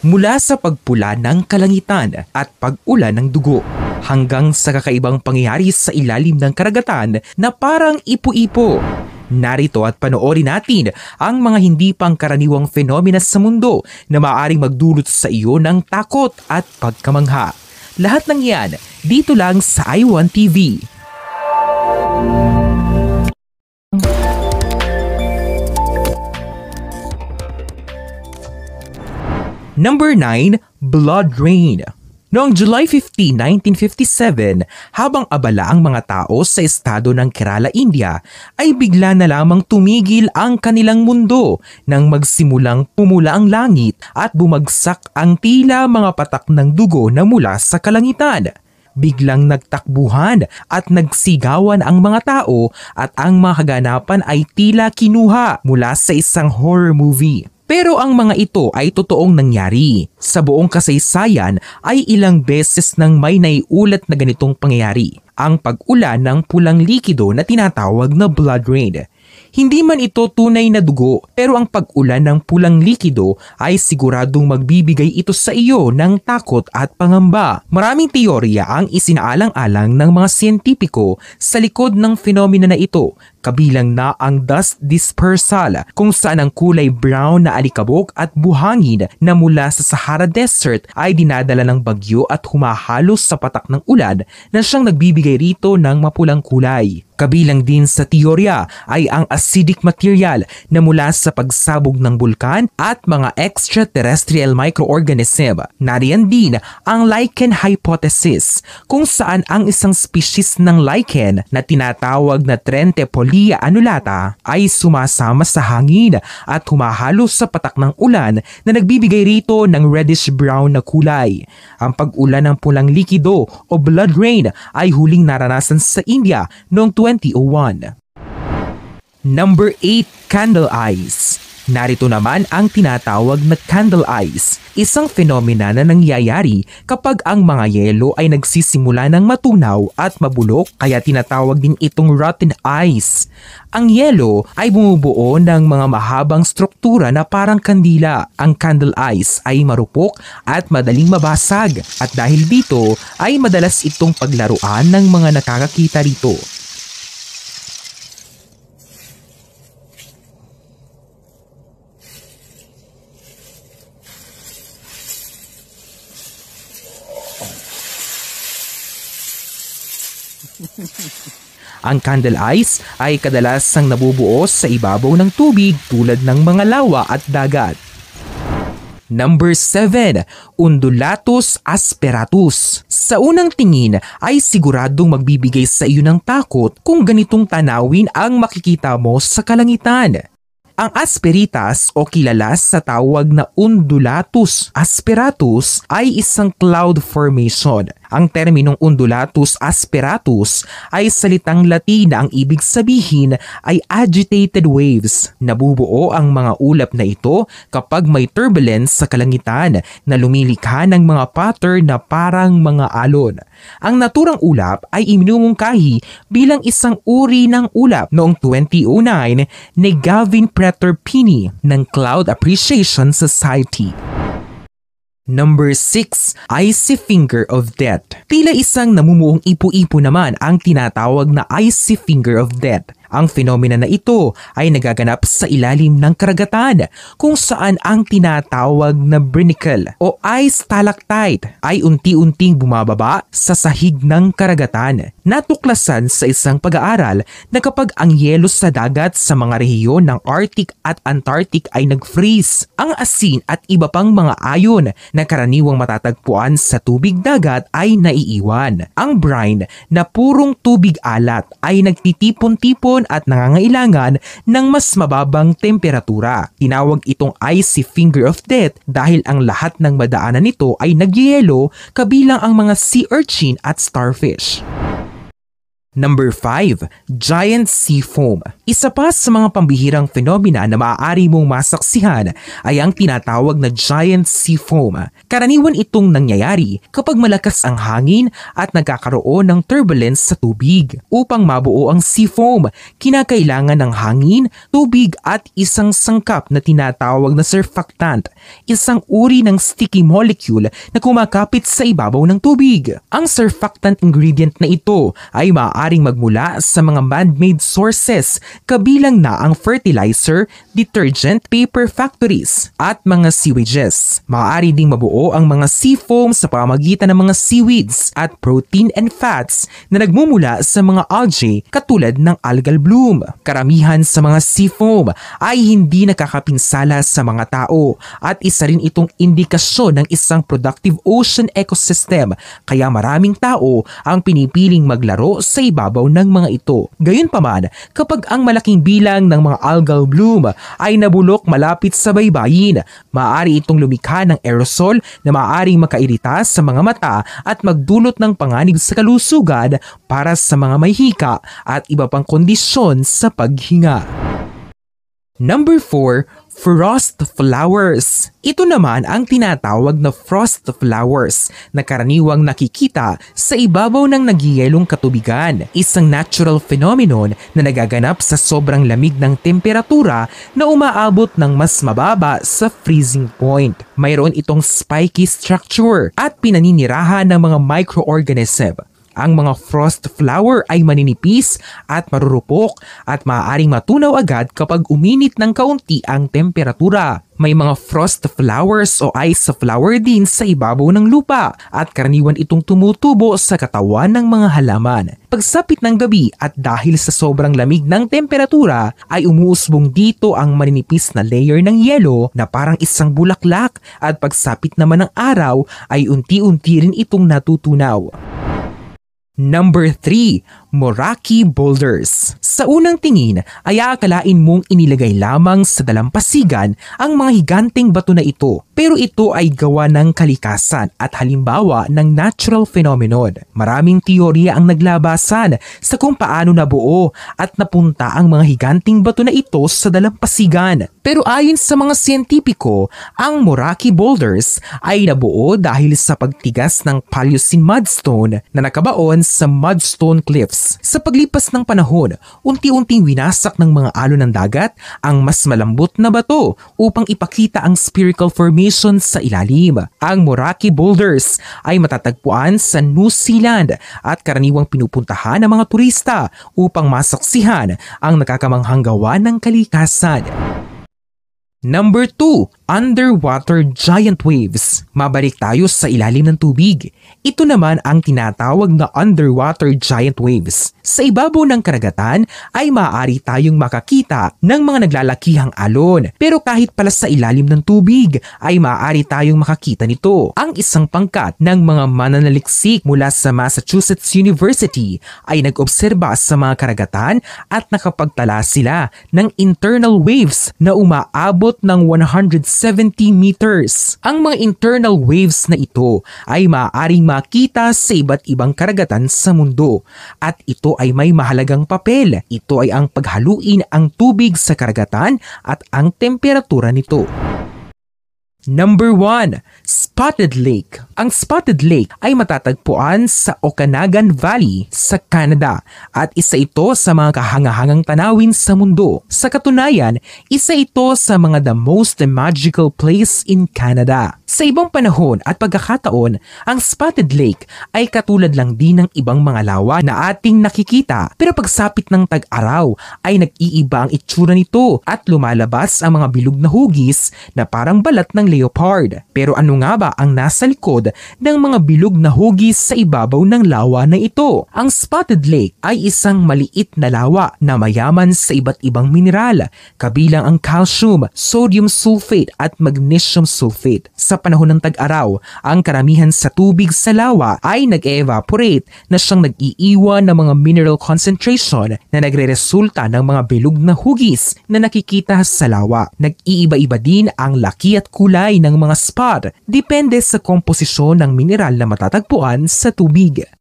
mula sa pagpula ng kalangitan at pag-ulan ng dugo hanggang sa kakaibang pangyayari sa ilalim ng karagatan na parang ipo-ipo. Narito at panoorin natin ang mga hindi pangkaraniwang fenomena sa mundo na maaring magdulot sa iyo ng takot at pagkamangha. Lahat ng iyan dito lang sa iWan TV. Number 9, Blood Rain. Noong July 15, 1957, habang abala ang mga tao sa estado ng Kerala, India, ay bigla na lamang tumigil ang kanilang mundo nang magsimulang pumula ang langit at bumagsak ang tila mga patak ng dugo na mula sa kalangitan. Biglang nagtakbuhan at nagsigawan ang mga tao at ang mga kaganapan ay tila kinuha mula sa isang horror movie. Pero ang mga ito ay totoong nangyari. Sa buong kasaysayan ay ilang beses nang may naiulat na ganitong pangyayari, ang pag-ulan ng pulang likido na tinatawag na blood rain. Hindi man ito tunay na dugo pero ang pag-ulan ng pulang likido ay siguradong magbibigay ito sa iyo ng takot at pangamba. Maraming teorya ang isinaalang-alang ng mga siyentipiko sa likod ng fenomena na ito kabilang na ang dust dispersal kung saan ang kulay brown na alikabok at buhangin na mula sa Sahara Desert ay dinadala ng bagyo at humahalos sa patak ng ulan na siyang nagbibigay rito ng mapulang kulay. Kabilang din sa teorya ay ang acidic material na mula sa pagsabog ng bulkan at mga extraterrestrial microorganism. Nariyan din ang lichen hypothesis kung saan ang isang species ng lichen na tinatawag na Trente Lia Anulata ay sumasama sa hangin at humahalo sa patak ng ulan na nagbibigay rito ng reddish-brown na kulay. Ang pag-ulan ng pulang likido o blood rain ay huling naranasan sa India noong 2001. Number 8 Candle Eyes Narito naman ang tinatawag na candle eyes, isang fenomena na nangyayari kapag ang mga yelo ay nagsisimula ng matunaw at mabulok kaya tinatawag din itong rotten eyes. Ang yelo ay bumubuo ng mga mahabang struktura na parang kandila. Ang candle eyes ay marupok at madaling mabasag at dahil dito ay madalas itong paglaruan ng mga nakakakita rito. Ang candle ice ay kadalasang nabubuo sa ibabaw ng tubig tulad ng mga lawa at dagat. Number 7. Undulatus asperatus Sa unang tingin ay siguradong magbibigay sa iyo ng takot kung ganitong tanawin ang makikita mo sa kalangitan. Ang asperitas o kilalas sa tawag na undulatus asperatus ay isang cloud formation ang terminong undulatus asperatus ay salitang Latin na ang ibig sabihin ay agitated waves. Nabubuo ang mga ulap na ito kapag may turbulence sa kalangitan na lumilikha ng mga pattern na parang mga alon. Ang naturang ulap ay iminumungkahi bilang isang uri ng ulap noong 2009 ni Gavin Preter ng Cloud Appreciation Society. Number 6 Icy Finger of Death Tila isang namumuong ipo-ipo naman ang tinatawag na Icy Finger of Death ang fenomena na ito ay nagaganap sa ilalim ng karagatan kung saan ang tinatawag na brinicle o ice stalactite ay unti-unting bumababa sa sahig ng karagatan. Natuklasan sa isang pag-aaral na kapag ang yelo sa dagat sa mga rehiyon ng Arctic at Antarctic ay nag-freeze, ang asin at iba pang mga ayon na karaniwang matatagpuan sa tubig dagat ay naiiwan. Ang brine na purong tubig alat ay nagtitipon-tipon nagkakaroon at nangangailangan ng mas mababang temperatura. Tinawag itong icy finger of death dahil ang lahat ng madaanan nito ay nagyeyelo kabilang ang mga sea urchin at starfish. Number 5, Giant Sea Foam. Isa pa sa mga pambihirang fenomena na maaari mong masaksihan ay ang tinatawag na Giant Sea Foam. Karaniwan itong nangyayari kapag malakas ang hangin at nagkakaroon ng turbulence sa tubig. Upang mabuo ang sea foam, kinakailangan ng hangin, tubig at isang sangkap na tinatawag na surfactant, isang uri ng sticky molecule na kumakapit sa ibabaw ng tubig. Ang surfactant ingredient na ito ay ma maaaring magmula sa mga man-made sources kabilang na ang fertilizer, detergent, paper factories at mga sewages. Maaari ding mabuo ang mga seafoam sa pamagitan ng mga seaweeds at protein and fats na nagmumula sa mga algae katulad ng algal bloom. Karamihan sa mga seafoam ay hindi nakakapinsala sa mga tao at isa rin itong indikasyon ng isang productive ocean ecosystem kaya maraming tao ang pinipiling maglaro sa ibabaw ng mga ito. Gayunpaman, kapag ang malaking bilang ng mga algal bloom ay nabulok malapit sa baybayin, maaari itong lumikha ng aerosol na maaaring makairita sa mga mata at magdulot ng panganib sa kalusugan para sa mga may hika at iba pang kondisyon sa paghinga. Number 4, Frost flowers. Ito naman ang tinatawag na frost flowers na karaniwang nakikita sa ibabaw ng nagiyelong katubigan, isang natural phenomenon na nagaganap sa sobrang lamig ng temperatura na umaabot ng mas mababa sa freezing point. Mayroon itong spiky structure at pinaninirahan ng mga microorganism ang mga frost flower ay maninipis at marurupok at maaaring matunaw agad kapag uminit ng kaunti ang temperatura. May mga frost flowers o ice flower din sa ibabaw ng lupa at karaniwan itong tumutubo sa katawan ng mga halaman. Pagsapit ng gabi at dahil sa sobrang lamig ng temperatura ay umuusbong dito ang maninipis na layer ng yelo na parang isang bulaklak at pagsapit naman ng araw ay unti-unti rin itong natutunaw. Number three, Moraki Boulders. Sa unang tingin ay aakalain mong inilagay lamang sa dalampasigan ang mga higanting bato na ito pero ito ay gawa ng kalikasan at halimbawa ng natural phenomenon. Maraming teorya ang naglabasan sa kung paano nabuo at napunta ang mga higanting bato na ito sa dalampasigan. Pero ayon sa mga siyentipiko, ang Moraki Boulders ay nabuo dahil sa pagtigas ng Paleocene mudstone na nakabaon sa mudstone cliffs Pilipinas. Sa paglipas ng panahon, unti-unting winasak ng mga alo ng dagat ang mas malambot na bato upang ipakita ang spherical formations sa ilalim. Ang Moraki Boulders ay matatagpuan sa New Zealand at karaniwang pinupuntahan ng mga turista upang masaksihan ang nakakamanghang gawa ng kalikasan. Number 2, underwater giant waves. Mabalik tayo sa ilalim ng tubig. Ito naman ang tinatawag na underwater giant waves. Sa ibabaw ng karagatan ay maaari tayong makakita ng mga naglalakihang alon pero kahit pala sa ilalim ng tubig ay maaari tayong makakita nito. Ang isang pangkat ng mga mananaliksik mula sa Massachusetts University ay nag-obserba sa mga karagatan at nakapagtala sila ng internal waves na umaabot ng 170 meters. Ang mga internal waves na ito ay maaaring makita sa iba't ibang karagatan sa mundo at ito ay may mahalagang papel. Ito ay ang paghaluin ang tubig sa karagatan at ang temperatura nito. Number 1, Spotted Lake. Ang Spotted Lake ay matatagpuan sa Okanagan Valley sa Canada at isa ito sa mga kahangahangang tanawin sa mundo. Sa katunayan, isa ito sa mga the most magical place in Canada. Sa ibang panahon at pagkakataon, ang Spotted Lake ay katulad lang din ng ibang mga lawa na ating nakikita pero pagsapit ng tag-araw ay nag-iiba ang itsura nito at lumalabas ang mga bilog na hugis na parang balat ng leopard. Pero ano nga ba ang nasa likod ng mga bilog na hugis sa ibabaw ng lawa na ito? Ang Spotted Lake ay isang maliit na lawa na mayaman sa iba't ibang mineral, kabilang ang calcium, sodium sulfate at magnesium sulfate. Sa panahon ng tag-araw, ang karamihan sa tubig sa lawa ay nag-evaporate na siyang nag-iiwan ng mga mineral concentration na nagre-resulta ng mga bilog na hugis na nakikita sa lawa. Nag-iiba-iba din ang laki at kulay kulay ng mga spot depende sa komposisyon ng mineral na matatagpuan sa tubig.